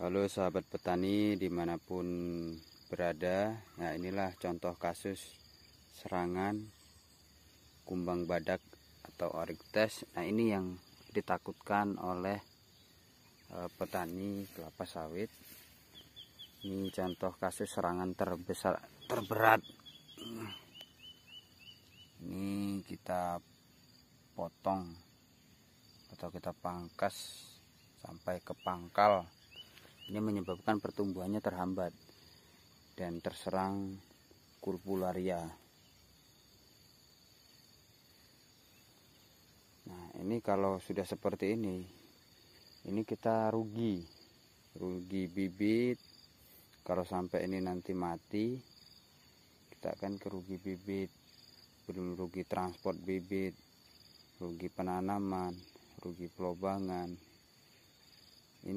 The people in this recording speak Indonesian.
Halo sahabat petani dimanapun berada Nah inilah contoh kasus serangan kumbang badak atau oriktes Nah ini yang ditakutkan oleh e, petani kelapa sawit Ini contoh kasus serangan terbesar terberat Ini kita potong atau kita pangkas sampai ke pangkal ini menyebabkan pertumbuhannya terhambat dan terserang kurpularia. Nah, ini kalau sudah seperti ini, ini kita rugi. Rugi bibit. Kalau sampai ini nanti mati, kita akan kerugi bibit. Belum rugi transport bibit, rugi penanaman, rugi pelobangan,